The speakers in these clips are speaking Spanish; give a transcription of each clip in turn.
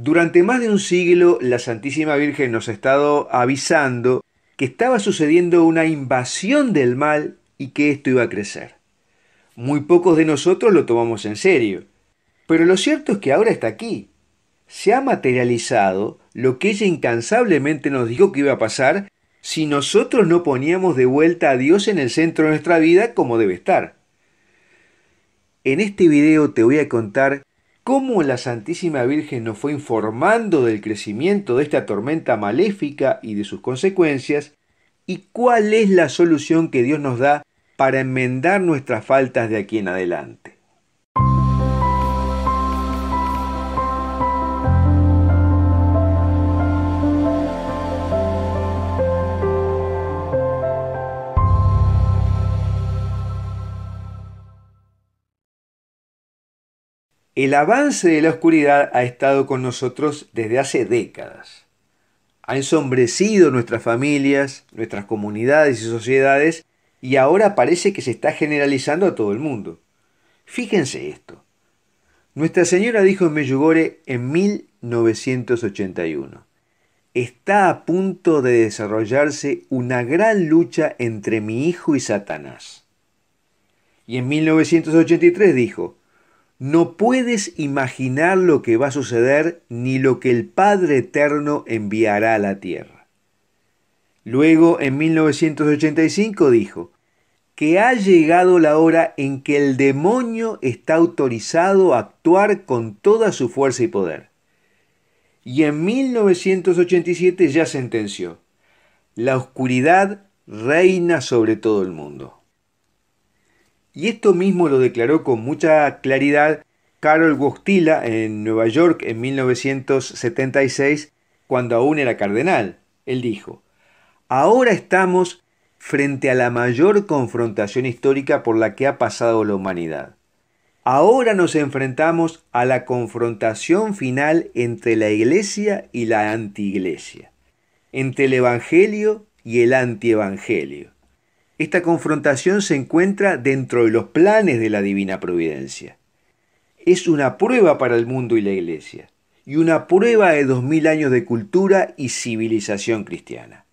Durante más de un siglo, la Santísima Virgen nos ha estado avisando que estaba sucediendo una invasión del mal y que esto iba a crecer. Muy pocos de nosotros lo tomamos en serio, pero lo cierto es que ahora está aquí. Se ha materializado lo que ella incansablemente nos dijo que iba a pasar si nosotros no poníamos de vuelta a Dios en el centro de nuestra vida como debe estar. En este video te voy a contar cómo la Santísima Virgen nos fue informando del crecimiento de esta tormenta maléfica y de sus consecuencias, y cuál es la solución que Dios nos da para enmendar nuestras faltas de aquí en adelante. el avance de la oscuridad ha estado con nosotros desde hace décadas. Ha ensombrecido nuestras familias, nuestras comunidades y sociedades y ahora parece que se está generalizando a todo el mundo. Fíjense esto. Nuestra Señora dijo en Meyugore en 1981, está a punto de desarrollarse una gran lucha entre mi hijo y Satanás. Y en 1983 dijo, no puedes imaginar lo que va a suceder ni lo que el Padre Eterno enviará a la tierra. Luego, en 1985, dijo, que ha llegado la hora en que el demonio está autorizado a actuar con toda su fuerza y poder. Y en 1987 ya sentenció, la oscuridad reina sobre todo el mundo. Y esto mismo lo declaró con mucha claridad Carol Wojtyla en Nueva York en 1976, cuando aún era cardenal. Él dijo, ahora estamos frente a la mayor confrontación histórica por la que ha pasado la humanidad. Ahora nos enfrentamos a la confrontación final entre la iglesia y la iglesia entre el evangelio y el antievangelio. Esta confrontación se encuentra dentro de los planes de la divina providencia. Es una prueba para el mundo y la iglesia, y una prueba de dos mil años de cultura y civilización cristiana.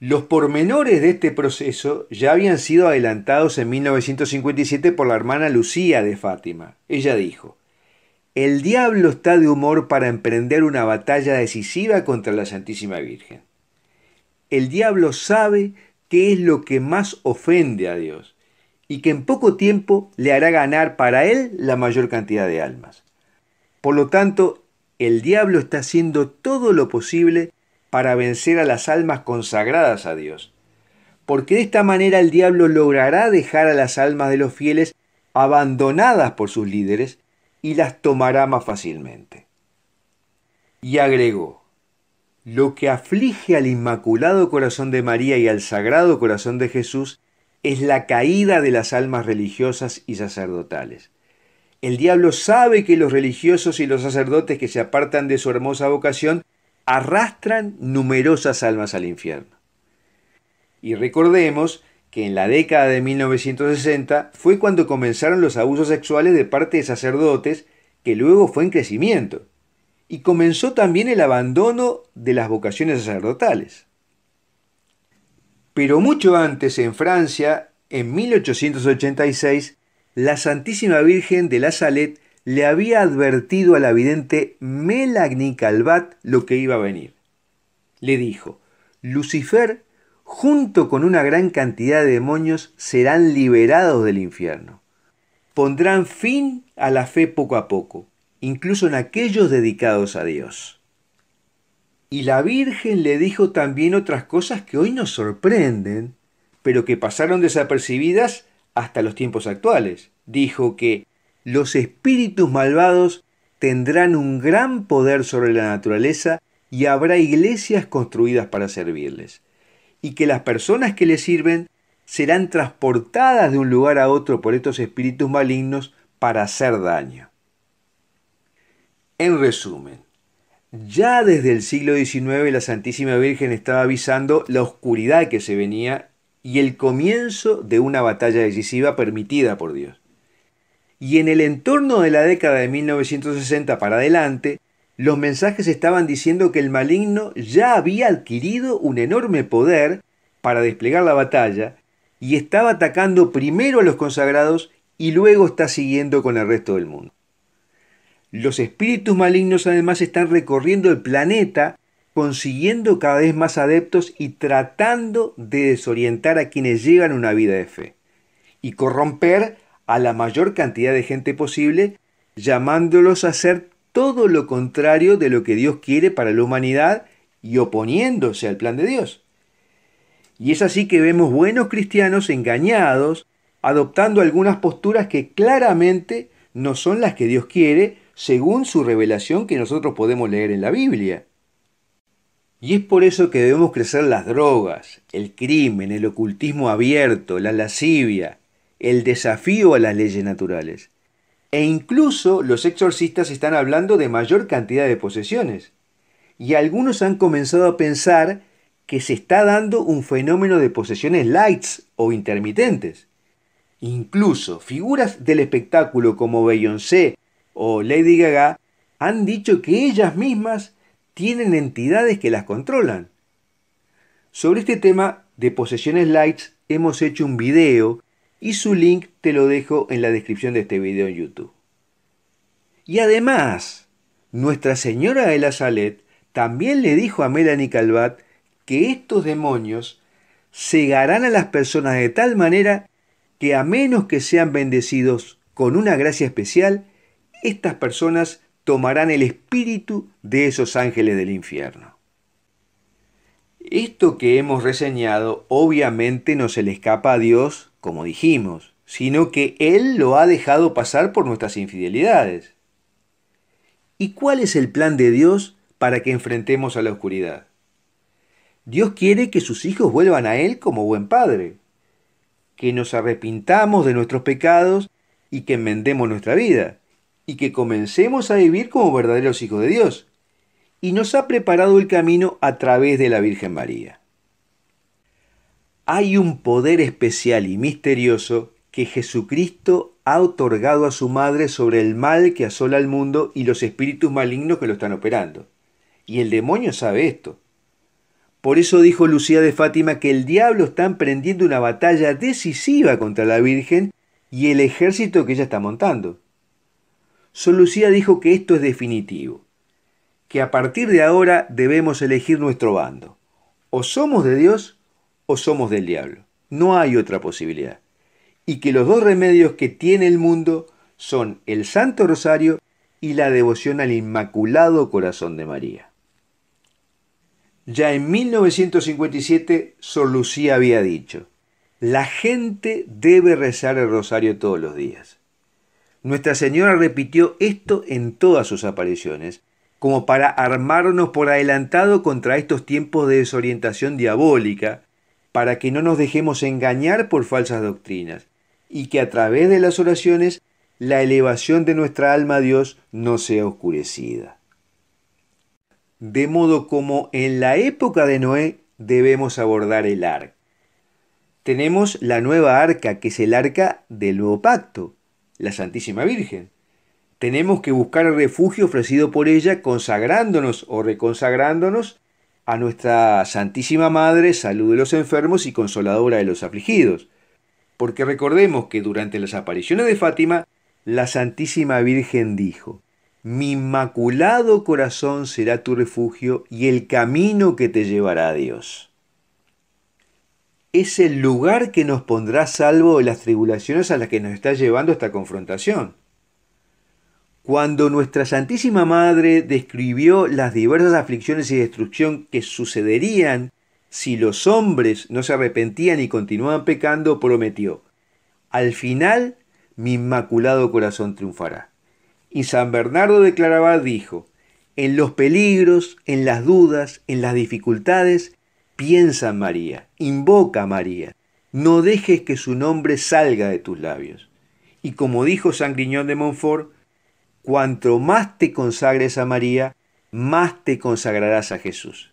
Los pormenores de este proceso ya habían sido adelantados en 1957 por la hermana Lucía de Fátima. Ella dijo, El diablo está de humor para emprender una batalla decisiva contra la Santísima Virgen. El diablo sabe es lo que más ofende a Dios y que en poco tiempo le hará ganar para él la mayor cantidad de almas. Por lo tanto, el diablo está haciendo todo lo posible para vencer a las almas consagradas a Dios, porque de esta manera el diablo logrará dejar a las almas de los fieles abandonadas por sus líderes y las tomará más fácilmente. Y agregó, lo que aflige al Inmaculado Corazón de María y al Sagrado Corazón de Jesús es la caída de las almas religiosas y sacerdotales. El diablo sabe que los religiosos y los sacerdotes que se apartan de su hermosa vocación arrastran numerosas almas al infierno. Y recordemos que en la década de 1960 fue cuando comenzaron los abusos sexuales de parte de sacerdotes, que luego fue en crecimiento y comenzó también el abandono de las vocaciones sacerdotales. Pero mucho antes, en Francia, en 1886, la Santísima Virgen de la Salette le había advertido al la vidente Calvat lo que iba a venir. Le dijo, Lucifer, junto con una gran cantidad de demonios, serán liberados del infierno. Pondrán fin a la fe poco a poco, incluso en aquellos dedicados a Dios. Y la Virgen le dijo también otras cosas que hoy nos sorprenden, pero que pasaron desapercibidas hasta los tiempos actuales. Dijo que los espíritus malvados tendrán un gran poder sobre la naturaleza y habrá iglesias construidas para servirles, y que las personas que les sirven serán transportadas de un lugar a otro por estos espíritus malignos para hacer daño. En resumen, ya desde el siglo XIX la Santísima Virgen estaba avisando la oscuridad que se venía y el comienzo de una batalla decisiva permitida por Dios. Y en el entorno de la década de 1960 para adelante, los mensajes estaban diciendo que el maligno ya había adquirido un enorme poder para desplegar la batalla y estaba atacando primero a los consagrados y luego está siguiendo con el resto del mundo. Los espíritus malignos además están recorriendo el planeta consiguiendo cada vez más adeptos y tratando de desorientar a quienes a una vida de fe y corromper a la mayor cantidad de gente posible, llamándolos a hacer todo lo contrario de lo que Dios quiere para la humanidad y oponiéndose al plan de Dios. Y es así que vemos buenos cristianos engañados, adoptando algunas posturas que claramente no son las que Dios quiere, según su revelación que nosotros podemos leer en la Biblia. Y es por eso que debemos crecer las drogas, el crimen, el ocultismo abierto, la lascivia, el desafío a las leyes naturales. E incluso los exorcistas están hablando de mayor cantidad de posesiones. Y algunos han comenzado a pensar que se está dando un fenómeno de posesiones lights o intermitentes. Incluso figuras del espectáculo como Beyoncé, o Lady Gaga han dicho que ellas mismas tienen entidades que las controlan. Sobre este tema de posesiones lights hemos hecho un video y su link te lo dejo en la descripción de este video en YouTube. Y además, Nuestra Señora de la Salet también le dijo a Melanie Calvat que estos demonios cegarán a las personas de tal manera que a menos que sean bendecidos con una gracia especial, estas personas tomarán el espíritu de esos ángeles del infierno. Esto que hemos reseñado obviamente no se le escapa a Dios, como dijimos, sino que Él lo ha dejado pasar por nuestras infidelidades. ¿Y cuál es el plan de Dios para que enfrentemos a la oscuridad? Dios quiere que sus hijos vuelvan a Él como buen padre, que nos arrepintamos de nuestros pecados y que enmendemos nuestra vida y que comencemos a vivir como verdaderos hijos de Dios. Y nos ha preparado el camino a través de la Virgen María. Hay un poder especial y misterioso que Jesucristo ha otorgado a su madre sobre el mal que asola al mundo y los espíritus malignos que lo están operando. Y el demonio sabe esto. Por eso dijo Lucía de Fátima que el diablo está emprendiendo una batalla decisiva contra la Virgen y el ejército que ella está montando. Solucía Lucía dijo que esto es definitivo, que a partir de ahora debemos elegir nuestro bando. O somos de Dios o somos del diablo. No hay otra posibilidad. Y que los dos remedios que tiene el mundo son el Santo Rosario y la devoción al Inmaculado Corazón de María. Ya en 1957, Sor Lucía había dicho, la gente debe rezar el rosario todos los días. Nuestra Señora repitió esto en todas sus apariciones, como para armarnos por adelantado contra estos tiempos de desorientación diabólica, para que no nos dejemos engañar por falsas doctrinas, y que a través de las oraciones la elevación de nuestra alma a Dios no sea oscurecida. De modo como en la época de Noé debemos abordar el arca. Tenemos la nueva arca, que es el arca del nuevo pacto, la Santísima Virgen. Tenemos que buscar el refugio ofrecido por ella consagrándonos o reconsagrándonos a nuestra Santísima Madre, salud de los enfermos y consoladora de los afligidos. Porque recordemos que durante las apariciones de Fátima, la Santísima Virgen dijo, Mi inmaculado corazón será tu refugio y el camino que te llevará a Dios es el lugar que nos pondrá a salvo de las tribulaciones a las que nos está llevando esta confrontación. Cuando nuestra Santísima Madre describió las diversas aflicciones y destrucción que sucederían si los hombres no se arrepentían y continuaban pecando, prometió, al final mi inmaculado corazón triunfará. Y San Bernardo declaraba, dijo, en los peligros, en las dudas, en las dificultades, Piensa en María, invoca a María, no dejes que su nombre salga de tus labios. Y como dijo San Griñón de Montfort, cuanto más te consagres a María, más te consagrarás a Jesús.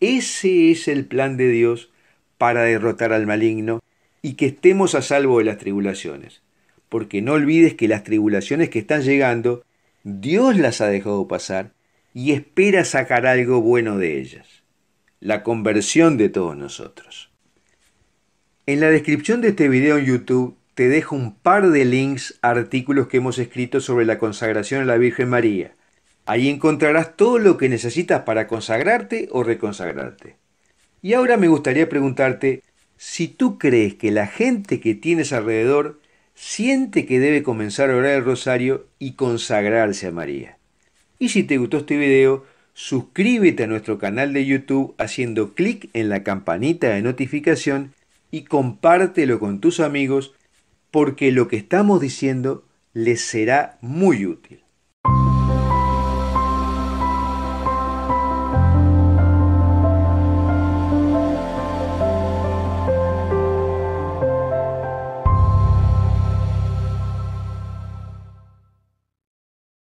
Ese es el plan de Dios para derrotar al maligno y que estemos a salvo de las tribulaciones. Porque no olvides que las tribulaciones que están llegando, Dios las ha dejado pasar y espera sacar algo bueno de ellas la conversión de todos nosotros. En la descripción de este video en YouTube te dejo un par de links a artículos que hemos escrito sobre la consagración a la Virgen María. Ahí encontrarás todo lo que necesitas para consagrarte o reconsagrarte. Y ahora me gustaría preguntarte si tú crees que la gente que tienes alrededor siente que debe comenzar a orar el rosario y consagrarse a María. Y si te gustó este video, suscríbete a nuestro canal de YouTube haciendo clic en la campanita de notificación y compártelo con tus amigos porque lo que estamos diciendo les será muy útil.